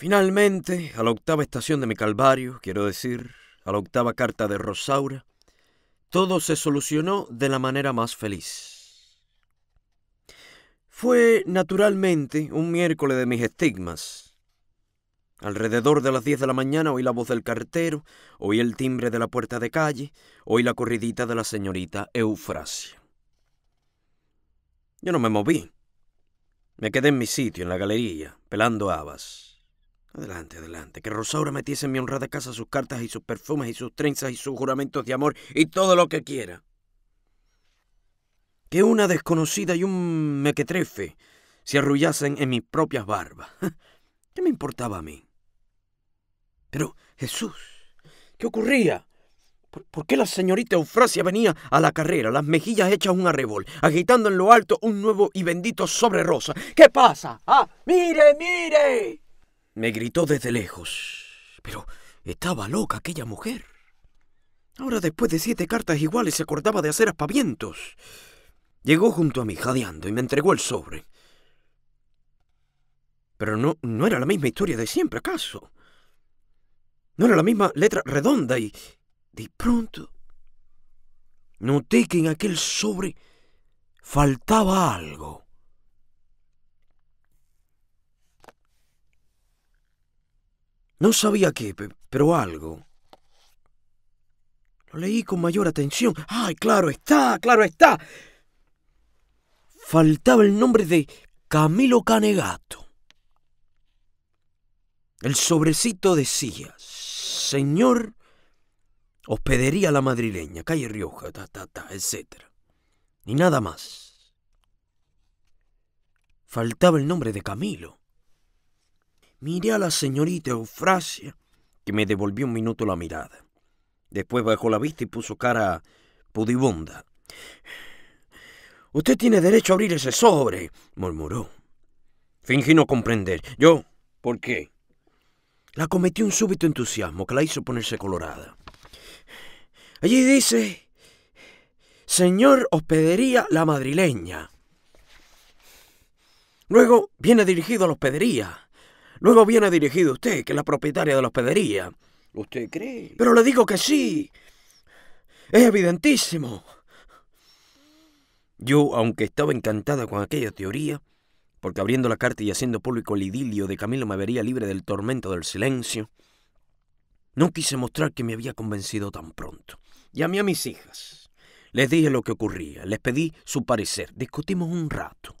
Finalmente, a la octava estación de mi calvario, quiero decir, a la octava carta de Rosaura, todo se solucionó de la manera más feliz. Fue, naturalmente, un miércoles de mis estigmas. Alrededor de las 10 de la mañana oí la voz del cartero, oí el timbre de la puerta de calle, oí la corridita de la señorita Eufrasia. Yo no me moví. Me quedé en mi sitio, en la galería, pelando habas. Adelante, adelante, que Rosaura metiese en mi honrada casa sus cartas y sus perfumes y sus trenzas y sus juramentos de amor y todo lo que quiera. Que una desconocida y un mequetrefe se arrullasen en mis propias barbas. ¿Qué me importaba a mí? Pero, Jesús, ¿qué ocurría? ¿Por, ¿Por, qué la señorita Eufrasia venía a la carrera, las mejillas hechas un arrebol, agitando en lo alto un nuevo y bendito sobre rosa? ¿Qué pasa? ¡Ah! ¡Mire, mire! Me gritó desde lejos. Pero estaba loca aquella mujer. Ahora después de siete cartas iguales se acordaba de hacer aspavientos. Llegó junto a mí jadeando y me entregó el sobre. Pero no, no era la misma historia de siempre, ¿acaso? No era la misma letra redonda y... De pronto... Noté que en aquel sobre faltaba algo. No sabía qué, pero algo. Lo leí con mayor atención. ¡Ay, claro está! ¡Claro está! Faltaba el nombre de Camilo Canegato. El sobrecito decía, Señor, hospedería la madrileña, calle Rioja, ta, ta, ta, etc. Y nada más. Faltaba el nombre de Camilo. Miré a la señorita Eufrasia, que me devolvió un minuto la mirada. Después bajó la vista y puso cara pudibunda. Usted tiene derecho a abrir ese sobre, murmuró. Fingí no comprender. Yo, ¿por qué? La cometió un súbito entusiasmo que la hizo ponerse colorada. Allí dice, Señor Hospedería La Madrileña. Luego viene dirigido a la hospedería. Luego viene dirigido usted, que es la propietaria de la hospedería. ¿Usted cree? Pero le digo que sí. Es evidentísimo. Yo, aunque estaba encantada con aquella teoría, porque abriendo la carta y haciendo público el idilio de Camilo me vería libre del tormento del silencio, no quise mostrar que me había convencido tan pronto. Llamé a mis hijas. Les dije lo que ocurría, les pedí su parecer, discutimos un rato.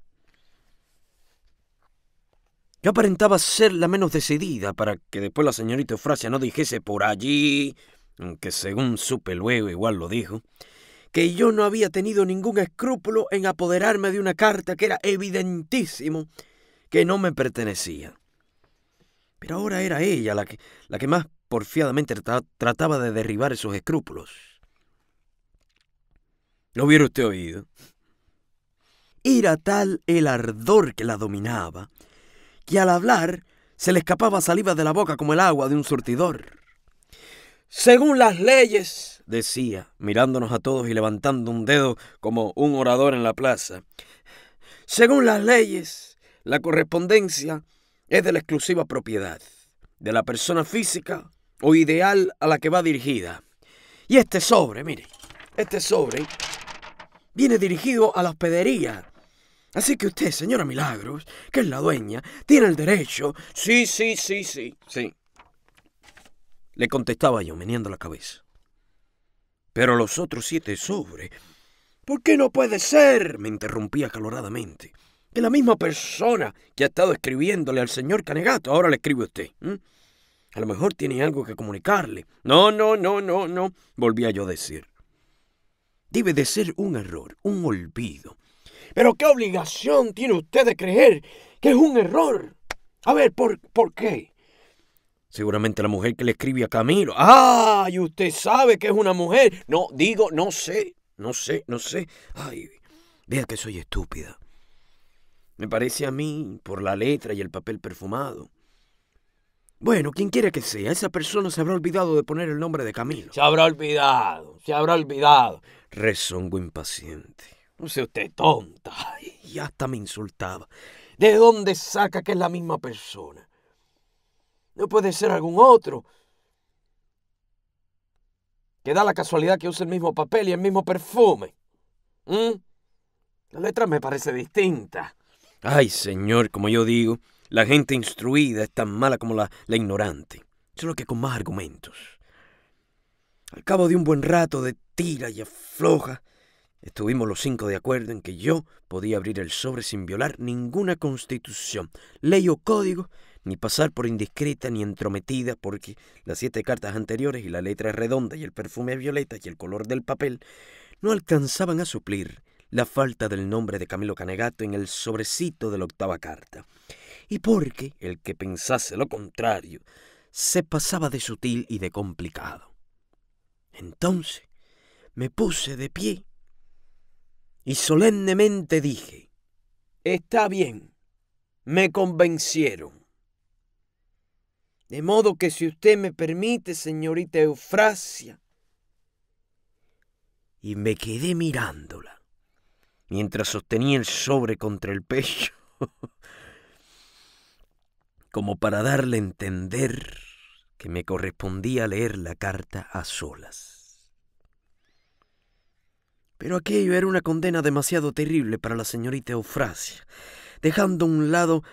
Yo aparentaba ser la menos decidida para que después la señorita Eufrasia no dijese por allí, aunque según supe luego igual lo dijo, que yo no había tenido ningún escrúpulo en apoderarme de una carta que era evidentísimo que no me pertenecía. Pero ahora era ella la que, la que más porfiadamente trataba de derribar esos escrúpulos. ¿Lo hubiera usted oído? Era tal el ardor que la dominaba, que al hablar se le escapaba saliva de la boca como el agua de un surtidor. Según las leyes, decía, mirándonos a todos y levantando un dedo como un orador en la plaza, según las leyes, la correspondencia es de la exclusiva propiedad de la persona física o ideal a la que va dirigida. Y este sobre, mire, este sobre viene dirigido a la hospedería Así que usted, señora Milagros, que es la dueña, tiene el derecho. Sí, sí, sí, sí, sí. Le contestaba yo, meneando la cabeza. Pero los otros siete sobre. ¿Por qué no puede ser? me interrumpía caloradamente. Que la misma persona que ha estado escribiéndole al señor Canegato ahora le escribe usted. A lo mejor tiene algo que comunicarle. No, no, no, no, no, volvía yo a decir. Debe de ser un error, un olvido pero qué obligación tiene usted de creer que es un error. A ver, ¿por, por qué? Seguramente la mujer que le escribe a Camilo. ¿Y usted sabe que es una mujer! No, digo, no sé, no sé, no sé. Ay, vea que soy estúpida. Me parece a mí, por la letra y el papel perfumado. Bueno, quien quiera que sea, esa persona se habrá olvidado de poner el nombre de Camilo. Se habrá olvidado, se habrá olvidado. Rezongo impaciente. No sé usted, tonta. Y hasta me insultaba. ¿De dónde saca que es la misma persona? No puede ser algún otro. Que da la casualidad que use el mismo papel y el mismo perfume. ¿Mm? La letra me parece distinta. Ay, señor, como yo digo, la gente instruida es tan mala como la, la ignorante, solo que con más argumentos. Al cabo de un buen rato de tira y afloja, Estuvimos los cinco de acuerdo en que yo podía abrir el sobre sin violar ninguna constitución, ley o código, ni pasar por indiscreta ni entrometida, porque las siete cartas anteriores y la letra redonda y el perfume violeta y el color del papel no alcanzaban a suplir la falta del nombre de Camilo Canegato en el sobrecito de la octava carta. Y porque el que pensase lo contrario se pasaba de sutil y de complicado. Entonces me puse de pie y solemnemente dije, está bien, me convencieron. De modo que si usted me permite, señorita Eufrasia, y me quedé mirándola mientras sostenía el sobre contra el pecho, como para darle a entender que me correspondía leer la carta a solas. Pero aquello era una condena demasiado terrible para la señorita Eufrasia. Dejando a un lado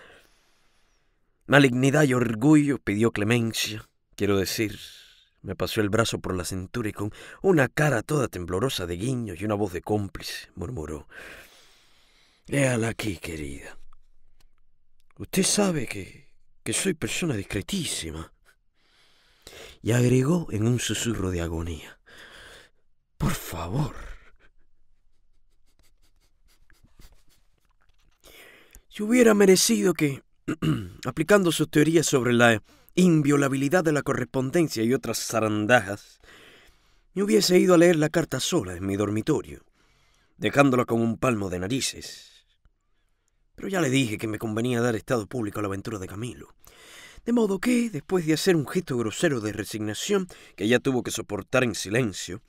malignidad y orgullo, pidió clemencia. Quiero decir, me pasó el brazo por la cintura y con una cara toda temblorosa de guiño y una voz de cómplice, murmuró. Léala aquí, querida. Usted sabe que soy persona discretísima. Y agregó en un susurro de agonía. Por favor. Yo hubiera merecido que, aplicando sus teorías sobre la inviolabilidad de la correspondencia y otras zarandajas, me hubiese ido a leer la carta sola en mi dormitorio, dejándola con un palmo de narices. Pero ya le dije que me convenía dar estado público a la aventura de Camilo. De modo que, después de hacer un gesto grosero de resignación que ya tuvo que soportar en silencio,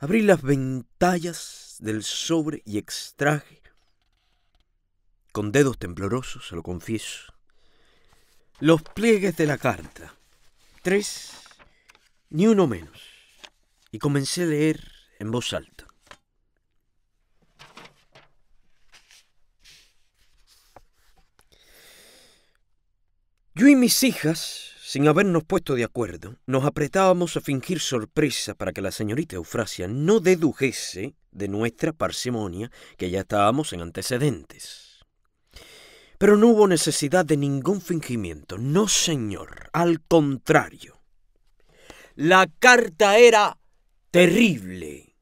abrí las ventallas del sobre y extraje con dedos temblorosos, se lo confieso, los pliegues de la carta. Tres, ni uno menos. Y comencé a leer en voz alta. Yo y mis hijas, sin habernos puesto de acuerdo, nos apretábamos a fingir sorpresa para que la señorita Eufrasia no dedujese de nuestra parsimonia que ya estábamos en antecedentes. Pero no hubo necesidad de ningún fingimiento, no señor, al contrario. La carta era terrible.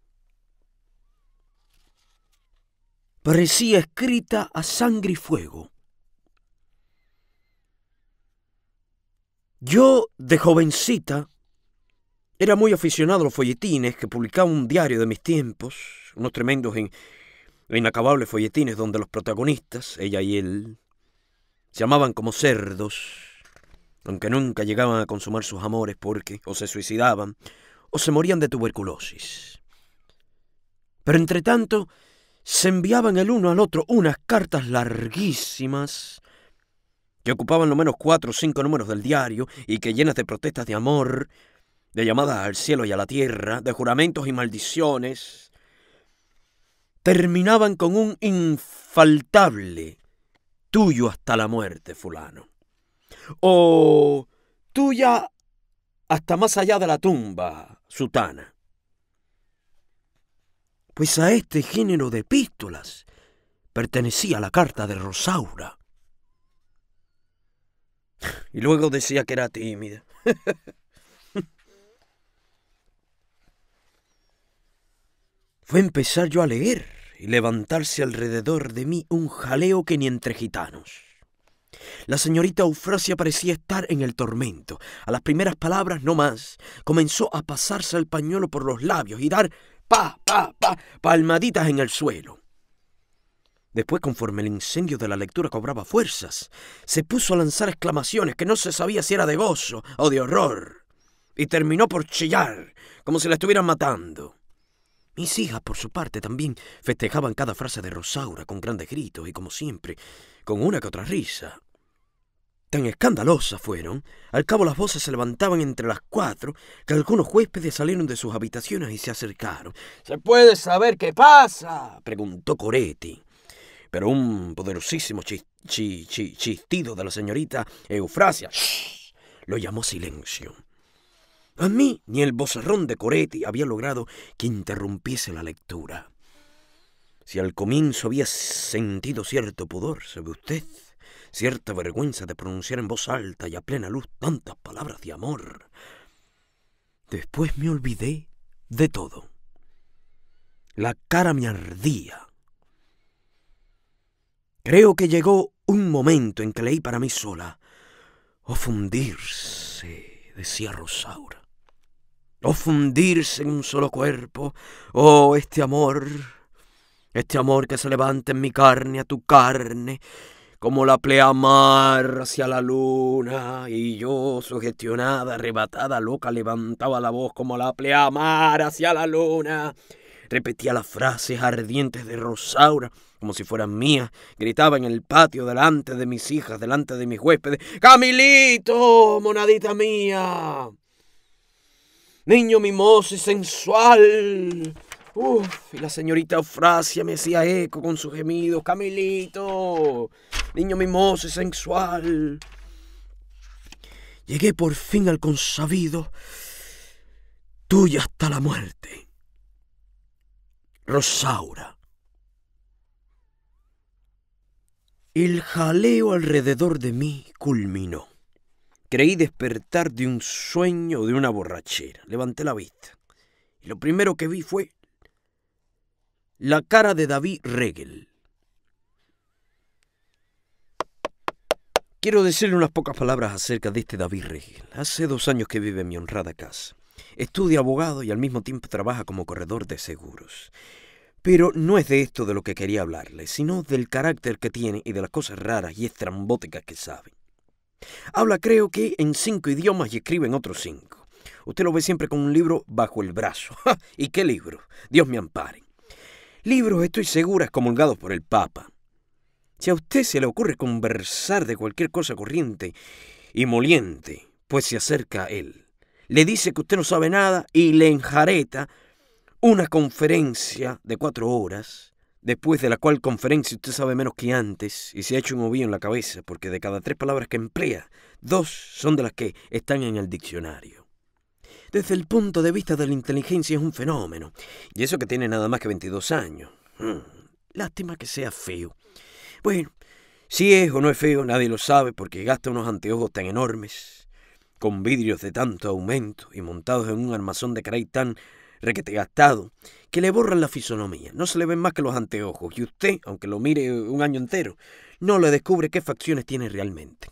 Parecía escrita a sangre y fuego. Yo, de jovencita, era muy aficionado a los folletines que publicaba un diario de mis tiempos, unos tremendos e inacabables folletines donde los protagonistas, ella y él, llamaban como cerdos, aunque nunca llegaban a consumar sus amores porque o se suicidaban o se morían de tuberculosis. Pero entre tanto, se enviaban el uno al otro unas cartas larguísimas que ocupaban lo menos cuatro o cinco números del diario y que llenas de protestas de amor, de llamadas al cielo y a la tierra, de juramentos y maldiciones, terminaban con un infaltable tuyo hasta la muerte, fulano. O tuya hasta más allá de la tumba, sutana. Pues a este género de epístolas pertenecía la carta de Rosaura. Y luego decía que era tímida. Fue empezar yo a leer levantarse alrededor de mí un jaleo que ni entre gitanos. La señorita Eufrasia parecía estar en el tormento. A las primeras palabras, no más, comenzó a pasarse el pañuelo por los labios y dar pa, pa, pa, palmaditas en el suelo. Después, conforme el incendio de la lectura cobraba fuerzas, se puso a lanzar exclamaciones que no se sabía si era de gozo o de horror, y terminó por chillar, como si la estuvieran matando. Mis hijas, por su parte, también festejaban cada frase de Rosaura con grandes gritos y, como siempre, con una que otra risa. Tan escandalosas fueron, al cabo las voces se levantaban entre las cuatro, que algunos huéspedes salieron de sus habitaciones y se acercaron. ¿Se puede saber qué pasa? preguntó Coretti. Pero un poderosísimo chistido de la señorita Eufrasia lo llamó silencio. A mí ni el vocerrón de Coretti había logrado que interrumpiese la lectura. Si al comienzo había sentido cierto pudor, ¿sabe usted? Cierta vergüenza de pronunciar en voz alta y a plena luz tantas palabras de amor. Después me olvidé de todo. La cara me ardía. Creo que llegó un momento en que leí para mí sola. O fundirse, decía Rosaura o fundirse en un solo cuerpo. Oh, este amor, este amor que se levanta en mi carne a tu carne, como la pleamar hacia la luna, y yo, sugestionada, arrebatada, loca, levantaba la voz como la pleamar hacia la luna. Repetía las frases ardientes de Rosaura, como si fueran mías. Gritaba en el patio delante de mis hijas, delante de mis huéspedes, ¡Camilito, monadita mía! niño mimoso y sensual. Uf, y la señorita Eufrasia me hacía eco con sus gemidos. Camilito, niño mimoso y sensual. Llegué por fin al consabido. Tuya hasta la muerte. Rosaura. El jaleo alrededor de mí culminó. Creí despertar de un sueño o de una borrachera. Levanté la vista. Y lo primero que vi fue la cara de David Regel. Quiero decirle unas pocas palabras acerca de este David Regel. Hace dos años que vive en mi honrada casa. Estudia abogado y al mismo tiempo trabaja como corredor de seguros. Pero no es de esto de lo que quería hablarle, sino del carácter que tiene y de las cosas raras y estrambóticas que sabe. Habla creo que en cinco idiomas y escribe en otros cinco. Usted lo ve siempre con un libro bajo el brazo. ¿Y qué libro? Dios me ampare. Libros, estoy segura, excomulgados por el Papa. Si a usted se le ocurre conversar de cualquier cosa corriente y moliente, pues se acerca a él. Le dice que usted no sabe nada y le enjareta una conferencia de cuatro horas después de la cual conferencia usted sabe menos que antes y se ha hecho un ovillo en la cabeza, porque de cada tres palabras que emplea, dos son de las que están en el diccionario. Desde el punto de vista de la inteligencia es un fenómeno, y eso que tiene nada más que 22 años. Hmm, lástima que sea feo. Bueno, si es o no es feo, nadie lo sabe porque gasta unos anteojos tan enormes, con vidrios de tanto aumento y montados en un armazón de caray tan requete gastado, que le borran la fisonomía, no se le ven más que los anteojos, y usted, aunque lo mire un año entero, no le descubre qué facciones tiene realmente.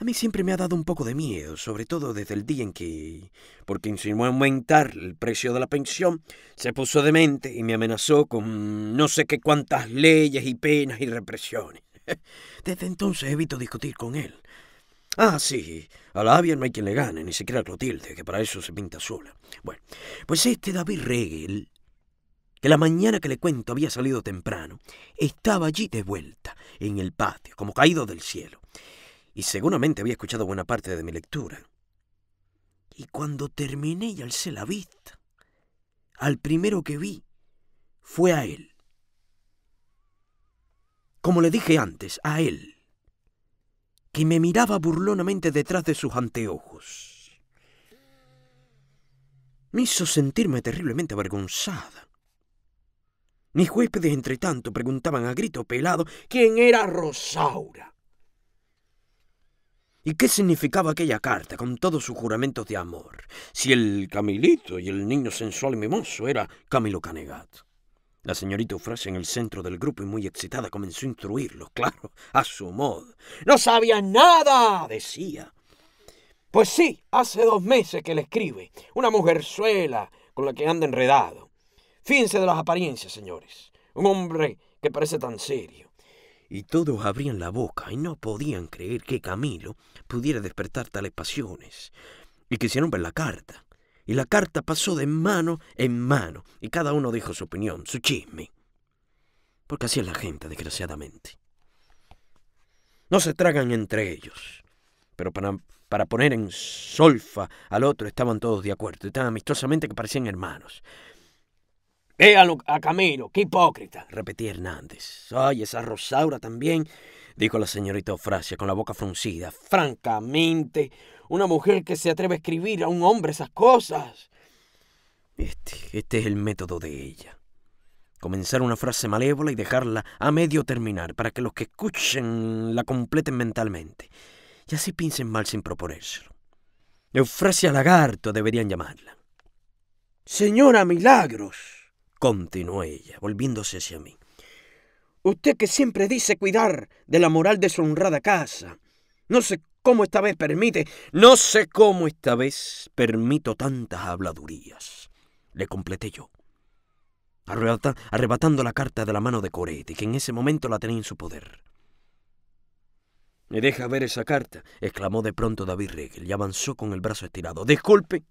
A mí siempre me ha dado un poco de miedo, sobre todo desde el día en que, porque insinuó aumentar el precio de la pensión, se puso demente y me amenazó con no sé qué cuantas leyes y penas y represiones. Desde entonces evito discutir con él. Ah, sí, a la Avia no hay quien le gane, ni siquiera a Clotilde, que para eso se pinta sola. Bueno, pues este David Regel que la mañana que le cuento había salido temprano, estaba allí de vuelta, en el patio, como caído del cielo, y seguramente había escuchado buena parte de mi lectura. Y cuando terminé y alcé la vista, al primero que vi fue a él. Como le dije antes, a él, que me miraba burlonamente detrás de sus anteojos. Me hizo sentirme terriblemente avergonzada mis huéspedes, entre tanto, preguntaban a grito pelado quién era Rosaura. ¿Y qué significaba aquella carta con todos sus juramentos de amor, si el Camilito y el niño sensual y mimoso era Camilo Canegat? La señorita Eufrasia en el centro del grupo y muy excitada comenzó a instruirlos, claro, a su modo. ¡No sabía nada! decía. Pues sí, hace dos meses que le escribe, una mujerzuela con la que anda enredado. Fíjense de las apariencias, señores. Un hombre que parece tan serio. Y todos abrían la boca y no podían creer que Camilo pudiera despertar tales pasiones. Y quisieron ver la carta. Y la carta pasó de mano en mano, y cada uno dijo su opinión, su chisme. Porque así es la gente, desgraciadamente. No se tragan entre ellos. Pero para, para poner en solfa al otro estaban todos de acuerdo, y tan amistosamente que parecían hermanos. Véalo a Camilo, qué hipócrita, repetía Hernández. Ay, esa Rosaura también, dijo la señorita Ofracia con la boca fruncida. Francamente, una mujer que se atreve a escribir a un hombre esas cosas. Este, este es el método de ella. Comenzar una frase malévola y dejarla a medio terminar para que los que escuchen la completen mentalmente. Y así piensen mal sin proponérselo. Eufrasia Lagarto deberían llamarla. Señora Milagros continuó ella, volviéndose hacia mí. Usted que siempre dice cuidar de la moral de su honrada casa. No sé cómo esta vez permite, no sé cómo esta vez permito tantas habladurías. Le completé yo, arrebatando la carta de la mano de Coretti, que en ese momento la tenía en su poder. Me deja ver esa carta, exclamó de pronto David Regel y avanzó con el brazo estirado. Disculpe,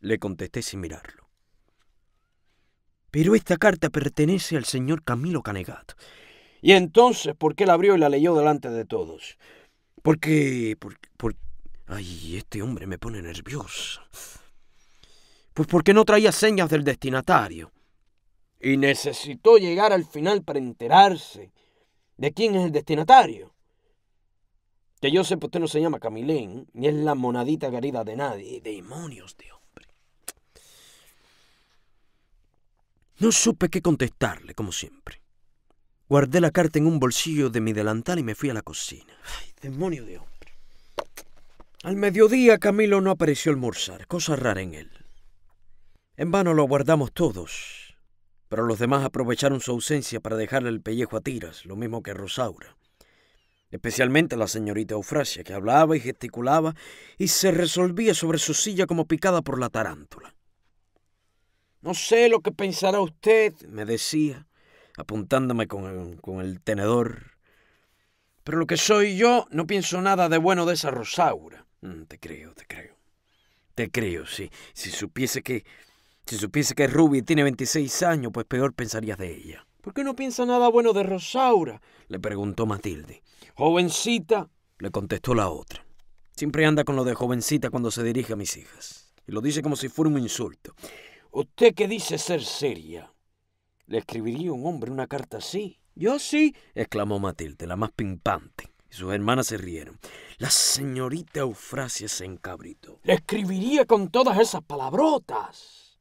le contesté sin mirarlo. Pero esta carta pertenece al señor Camilo Canegat. Y entonces, ¿por qué la abrió y la leyó delante de todos? Porque... qué Ay, este hombre me pone nervioso. Pues porque no traía señas del destinatario. Y necesitó llegar al final para enterarse de quién es el destinatario. Que yo sé, usted no se llama Camilén, ni es la monadita querida de nadie. Demonios, Dios. No supe qué contestarle, como siempre. Guardé la carta en un bolsillo de mi delantal y me fui a la cocina. ¡Ay, demonio de hombre! Al mediodía Camilo no apareció a almorzar, cosa rara en él. En vano lo guardamos todos, pero los demás aprovecharon su ausencia para dejarle el pellejo a tiras, lo mismo que Rosaura. Especialmente la señorita Eufrasia, que hablaba y gesticulaba y se resolvía sobre su silla como picada por la tarántula. No sé lo que pensará usted, me decía, apuntándome con el, tenedor. Pero lo que soy yo, no pienso nada de bueno de esa Rosaura. Mm, te creo, te creo. Te creo, sí. Si supiese que. Si supiese que Ruby tiene 26 años, pues peor pensarías de ella. ¿Por qué no piensa nada bueno de Rosaura? le preguntó Matilde. Jovencita, le contestó la otra. Siempre anda con lo de jovencita cuando se dirige a mis hijas. Y lo dice como si fuera un insulto. Usted que dice ser seria, ¿le escribiría un hombre una carta así? Yo sí, exclamó Matilde, la más pimpante. Y sus hermanas se rieron. La señorita Eufrasia se encabritó. ¿Le escribiría con todas esas palabrotas?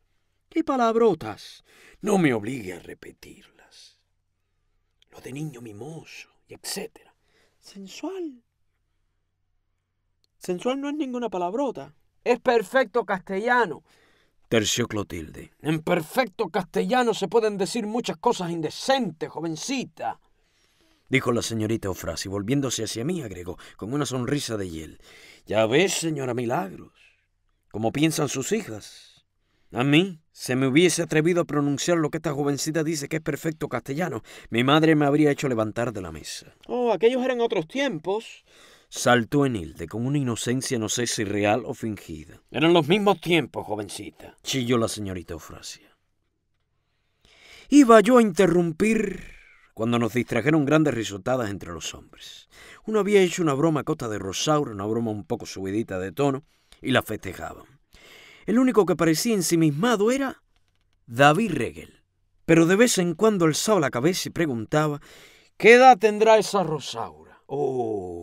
¿Qué palabrotas? No me obligue a repetirlas. Lo de niño mimoso, y etc. Sensual. Sensual no es ninguna palabrota. Es perfecto castellano terció Clotilde. En perfecto castellano se pueden decir muchas cosas indecentes, jovencita. Dijo la señorita y volviéndose hacia mí, agregó, con una sonrisa de hiel. Ya ves, señora Milagros, como piensan sus hijas. A mí se me hubiese atrevido a pronunciar lo que esta jovencita dice que es perfecto castellano. Mi madre me habría hecho levantar de la mesa. Oh, aquellos eran otros tiempos. Saltó en Hilde con una inocencia no sé si real o fingida. Eran los mismos tiempos, jovencita. Chilló la señorita Eufrasia. Iba yo a interrumpir cuando nos distrajeron grandes risotadas entre los hombres. Uno había hecho una broma a costa de Rosaura, una broma un poco subidita de tono, y la festejaban. El único que parecía ensimismado era David Regel, pero de vez en cuando alzaba la cabeza y preguntaba, ¿qué edad tendrá esa Rosaura? Oh,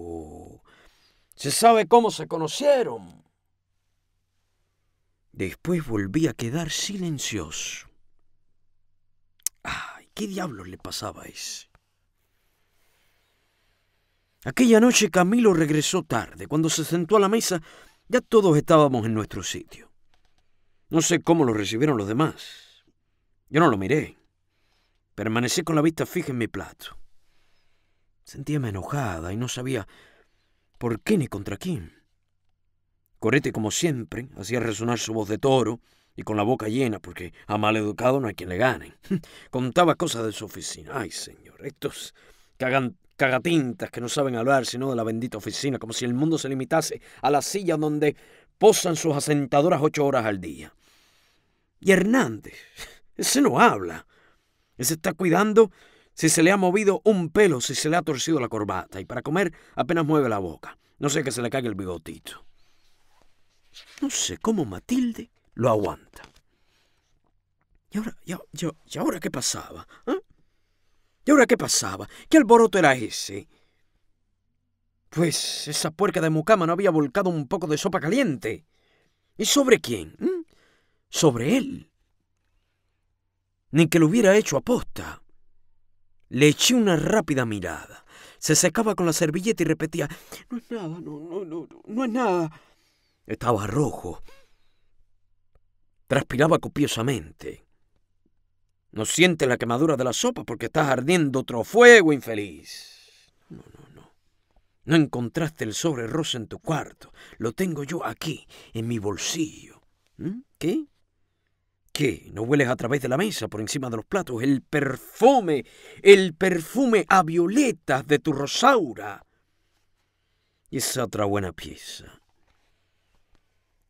se sabe cómo se conocieron. Después volví a quedar silencioso. ¡Ay, qué diablos le pasaba a ese! Aquella noche Camilo regresó tarde. Cuando se sentó a la mesa, ya todos estábamos en nuestro sitio. No sé cómo lo recibieron los demás. Yo no lo miré. Permanecí con la vista fija en mi plato. Sentíame enojada y no sabía ¿Por qué ni contra quién? Corete, como siempre, hacía resonar su voz de toro y con la boca llena, porque a mal educado no hay quien le gane. Contaba cosas de su oficina. Ay, señor, estos cagatintas que no saben hablar sino de la bendita oficina, como si el mundo se limitase a la silla donde posan sus asentadoras ocho horas al día. Y Hernández, ese no habla. Ese está cuidando si se le ha movido un pelo, si se le ha torcido la corbata, y para comer apenas mueve la boca. No sé que se le caiga el bigotito. No sé cómo Matilde lo aguanta. ¿Y ahora, ahora qué pasaba? Ah? ¿Y ahora qué pasaba? ¿Qué alboroto era ese? Pues esa puerca de mucama no había volcado un poco de sopa caliente. ¿Y sobre quién? Mm? Sobre él. Ni que lo hubiera hecho aposta. Le eché una rápida mirada. Se secaba con la servilleta y repetía, no es nada, no, no, no, no es nada. Estaba rojo. Transpiraba copiosamente. No siente la quemadura de la sopa porque estás ardiendo otro fuego, infeliz. No, no, no. No encontraste el sobre rosa en tu cuarto. Lo tengo yo aquí, en mi bolsillo. ¿Mm? ¿Qué? ¿Qué? ¿No hueles a través de la mesa, por encima de los platos, el perfume, el perfume a violetas de tu rosaura? Y esa otra buena pieza.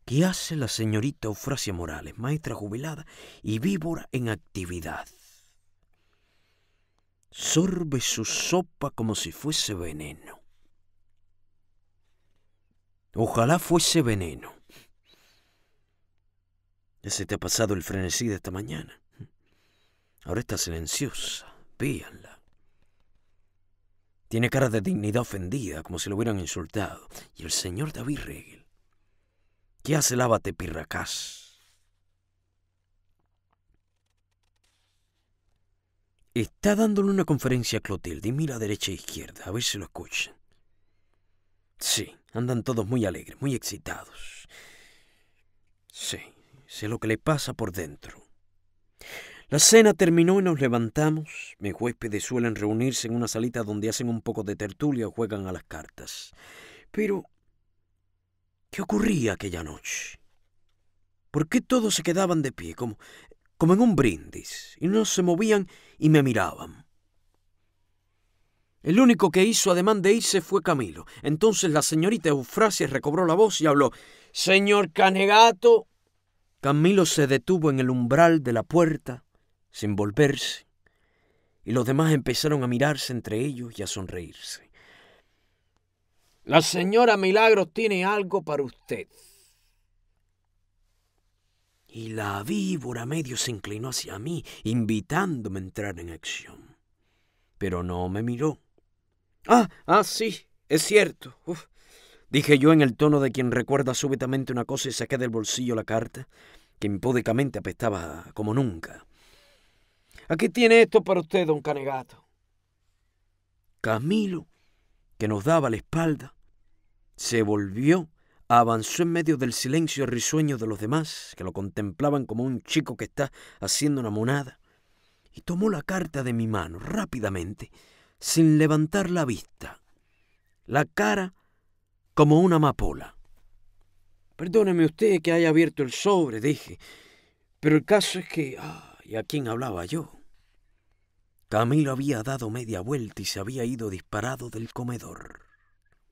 ¿Qué hace la señorita Eufrasia Morales, maestra jubilada y víbora en actividad? Sorbe su sopa como si fuese veneno. Ojalá fuese veneno. Ese se te ha pasado el frenesí de esta mañana. Ahora está silenciosa. Víanla. Tiene cara de dignidad ofendida, como si lo hubieran insultado. Y el señor David Regel. ¿Qué hace el abate pirracás? Está dándole una conferencia a Clotilde y mira a derecha e izquierda, a ver si lo escuchan. Sí, andan todos muy alegres, muy excitados. Sí. Sé lo que le pasa por dentro. La cena terminó y nos levantamos. Mis huéspedes suelen reunirse en una salita donde hacen un poco de tertulia o juegan a las cartas. Pero, ¿qué ocurría aquella noche? ¿Por qué todos se quedaban de pie, como, como en un brindis, y no se movían y me miraban? El único que hizo ademán de irse fue Camilo. Entonces la señorita Eufrasia recobró la voz y habló: Señor Canegato, Camilo se detuvo en el umbral de la puerta, sin volverse, y los demás empezaron a mirarse entre ellos y a sonreírse. La señora Milagros tiene algo para usted. Y la víbora medio se inclinó hacia mí, invitándome a entrar en acción. Pero no me miró. Ah, ah, sí, es cierto. Uf. Dije yo en el tono de quien recuerda súbitamente una cosa y saqué del bolsillo la carta, que impúdicamente apestaba como nunca. Aquí tiene esto para usted, don Canegato. Camilo, que nos daba la espalda, se volvió, avanzó en medio del silencio risueño de los demás, que lo contemplaban como un chico que está haciendo una monada, y tomó la carta de mi mano rápidamente, sin levantar la vista. La cara como una amapola. Perdóneme usted que haya abierto el sobre, dije, pero el caso es que... ¿Y a quién hablaba yo? Camilo había dado media vuelta y se había ido disparado del comedor.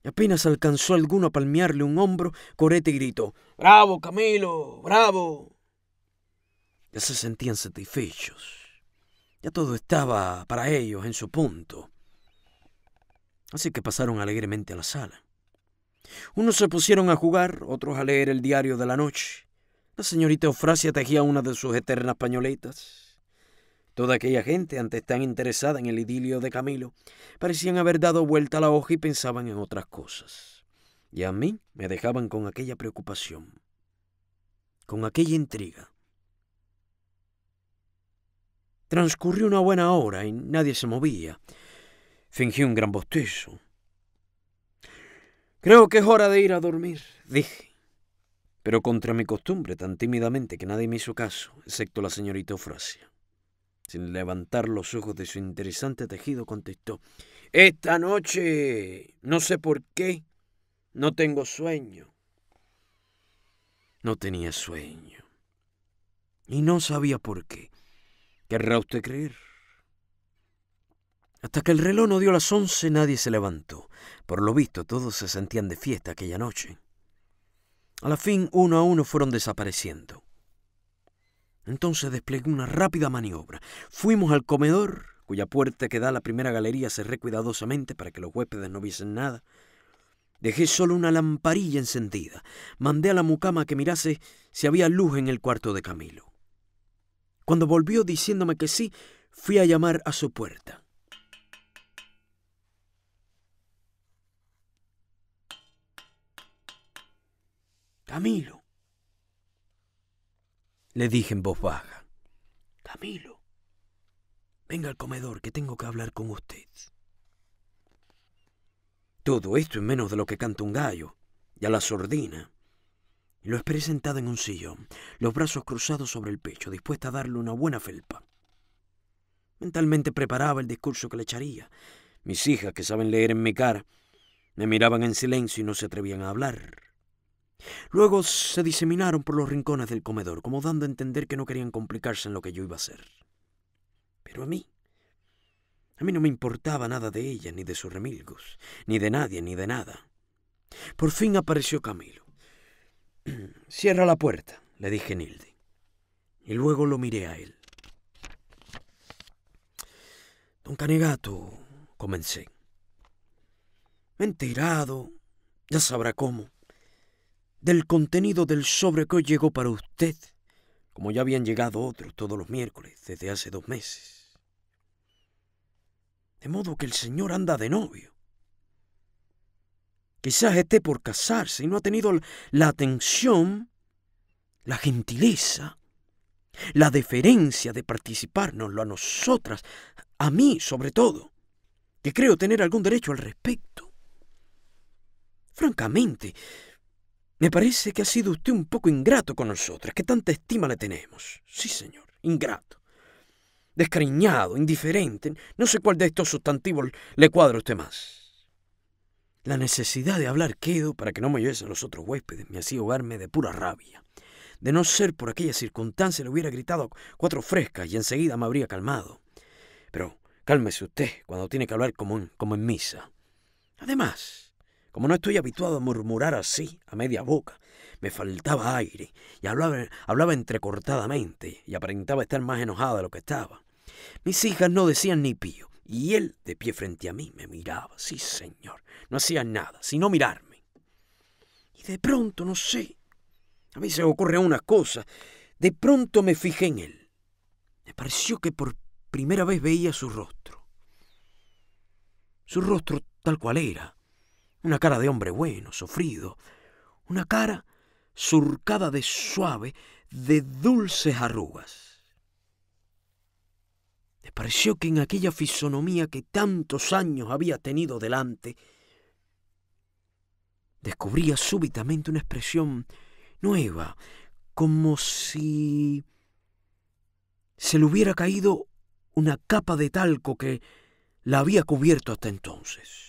Apenas alcanzó alguno a palmearle un hombro, Corete gritó, ¡Bravo, Camilo! ¡Bravo! Ya se sentían satisfechos. Ya todo estaba para ellos en su punto. Así que pasaron alegremente a la sala. Unos se pusieron a jugar, otros a leer el diario de la noche. La señorita Eufrasia tejía una de sus eternas pañoletas. Toda aquella gente, antes tan interesada en el idilio de Camilo, parecían haber dado vuelta a la hoja y pensaban en otras cosas. Y a mí me dejaban con aquella preocupación, con aquella intriga. Transcurrió una buena hora y nadie se movía. Fingí un gran bostezo. Creo que es hora de ir a dormir, dije. Pero contra mi costumbre, tan tímidamente que nadie me hizo caso, excepto la señorita Eufrasia. Sin levantar los ojos de su interesante tejido, contestó, Esta noche, no sé por qué, no tengo sueño. No tenía sueño. Y no sabía por qué. ¿Querrá usted creer? Hasta que el reloj no dio las once nadie se levantó. Por lo visto todos se sentían de fiesta aquella noche. A la fin uno a uno fueron desapareciendo. Entonces desplegué una rápida maniobra. Fuimos al comedor, cuya puerta que da a la primera galería cerré cuidadosamente para que los huéspedes no viesen nada. Dejé solo una lamparilla encendida. Mandé a la mucama que mirase si había luz en el cuarto de Camilo. Cuando volvió diciéndome que sí, fui a llamar a su puerta. Camilo, le dije en voz baja, Camilo, venga al comedor que tengo que hablar con usted. Todo esto es menos de lo que canta un gallo, y a la sordina. Lo esperé sentado en un sillón, los brazos cruzados sobre el pecho, dispuesta a darle una buena felpa. Mentalmente preparaba el discurso que le echaría. Mis hijas, que saben leer en mi cara, me miraban en silencio y no se atrevían a hablar. Luego se diseminaron por los rincones del comedor, como dando a entender que no querían complicarse en lo que yo iba a hacer. Pero a mí, a mí no me importaba nada de ella, ni de sus remilgos, ni de nadie, ni de nada. Por fin apareció Camilo. Cierra la puerta, le dije Nilde. Y luego lo miré a él. Don Canegato, comencé. Me enterado, ya sabrá cómo, del contenido del sobre que hoy llegó para usted, como ya habían llegado otros todos los miércoles desde hace dos meses. De modo que el señor anda de novio. Quizás esté por casarse y no ha tenido la atención, la gentileza, la deferencia de participárnoslo a nosotras, a mí sobre todo, que creo tener algún derecho al respecto. Francamente, me parece que ha sido usted un poco ingrato con nosotras, que tanta estima le tenemos. Sí, señor, ingrato. Descariñado, indiferente, no sé cuál de estos sustantivos le cuadra a usted más. La necesidad de hablar quedo para que no me oyesen los otros huéspedes me hacía ahogarme de pura rabia. De no ser por aquella circunstancia le hubiera gritado cuatro frescas y enseguida me habría calmado. Pero cálmese usted cuando tiene que hablar como como en misa. Además, como no estoy habituado a murmurar así, a media boca, me faltaba aire y hablaba, hablaba entrecortadamente y aparentaba estar más enojada de lo que estaba. Mis hijas no decían ni pío y él, de pie frente a mí, me miraba. Sí, señor, no hacía nada, sino mirarme. Y de pronto, no sé, a mí se ocurre una cosa. De pronto me fijé en él. Me pareció que por primera vez veía su rostro. Su rostro tal cual era una cara de hombre bueno, sufrido. Una cara surcada de suave, de dulces arrugas. Le pareció que en aquella fisonomía que tantos años había tenido delante, descubría súbitamente una expresión nueva, como si se le hubiera caído una capa de talco que la había cubierto hasta entonces.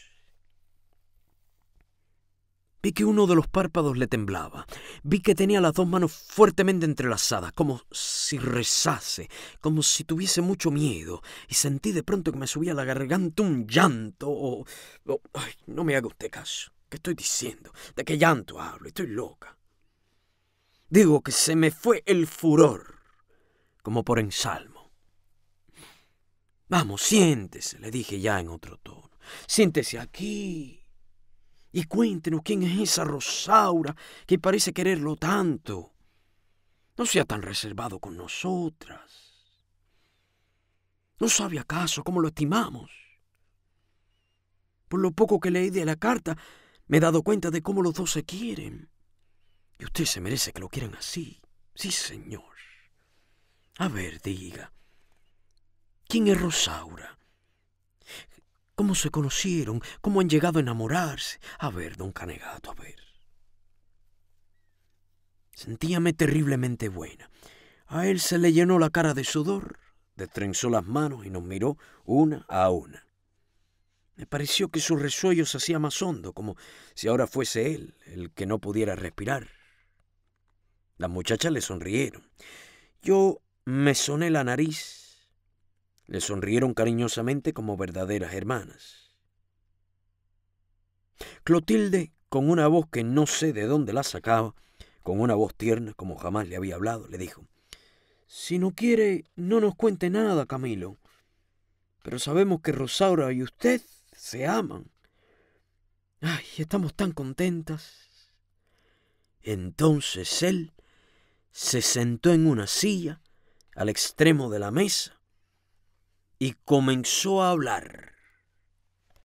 Vi que uno de los párpados le temblaba. Vi que tenía las dos manos fuertemente entrelazadas, como si rezase, como si tuviese mucho miedo, y sentí de pronto que me subía a la garganta un llanto ay, no me haga usted caso. ¿Qué estoy diciendo? ¿De qué llanto hablo? Estoy loca. Digo que se me fue el furor, como por ensalmo. Vamos, siéntese, le dije ya en otro tono. Siéntese aquí y cuéntenos quién es esa Rosaura que parece quererlo tanto. No sea tan reservado con nosotras. ¿No sabe acaso cómo lo estimamos? Por lo poco que leí de la carta, me he dado cuenta de cómo los dos se quieren. Y usted se merece que lo quieran así. Sí, señor. A ver, diga. ¿Quién es Rosaura? cómo se conocieron, cómo han llegado a enamorarse. A ver, don Canegato, a ver. Sentíame terriblemente buena. A él se le llenó la cara de sudor, destrenzó las manos y nos miró una a una. Me pareció que su resuello se hacía más hondo, como si ahora fuese él el que no pudiera respirar. Las muchachas le sonrieron. Yo me soné la nariz le sonrieron cariñosamente como verdaderas hermanas. Clotilde, con una voz que no sé de dónde la sacaba, con una voz tierna como jamás le había hablado, le dijo, Si no quiere, no nos cuente nada, Camilo, pero sabemos que Rosaura y usted se aman. Ay, estamos tan contentas. Entonces él se sentó en una silla al extremo de la mesa y comenzó a hablar